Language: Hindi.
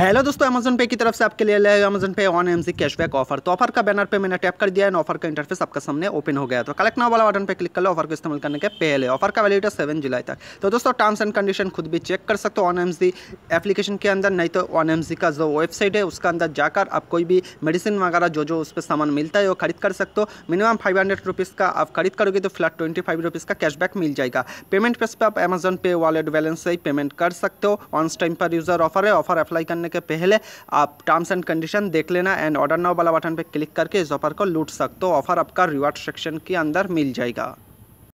हेलो दोस्तों अमेजन पे की तरफ से आपके लिए Amazon pay on M C cashback offer तो ऑफर का बैनर पे मैंने टैप कर दिया है ऑफर का इंटरफेस आपका सामने ओपन हो गया तो कलेक्ट ना वाला बटन पे क्लिक कर लो ऑफर को इस्तेमाल करने के पहले ऑफर का वैलिडिटी सेवन जुलाई तक तो दोस्तों टर्म्स एंड कंडीशन खुद भी चेक कर सकते हो ऑन एम सी एप्लीकेशन के अंदर नहीं तो ऑन एम सी का जो वेबसाइट है उसका अंदर जाकर आप कोई भी मेडिसिन वगैरह जो जो उस पर सामान मिलता है वो खरीद कर सकते हो मिनिमम फाइव हंड्रेड रुपीज़ का आप खरीद करोगे तो फ्लैट ट्वेंटी फाइव रुपीज़ का कैशबैक मिल जाएगा पेमेंट पे पर आप अमेजन पे वॉलेट बैलेंस से ही पेमेंट कर सकते हो ऑन टाइम पर यूज़र ऑफर है ऑफर अप्लाई करने करने के पहले आप टर्म्स एंड कंडीशन देख लेना एंड ऑर्डर नाउ वाला बटन पर क्लिक करके इस ऑफर को लूट सकते हो ऑफर आपका रिवार्ड सेक्शन के अंदर मिल जाएगा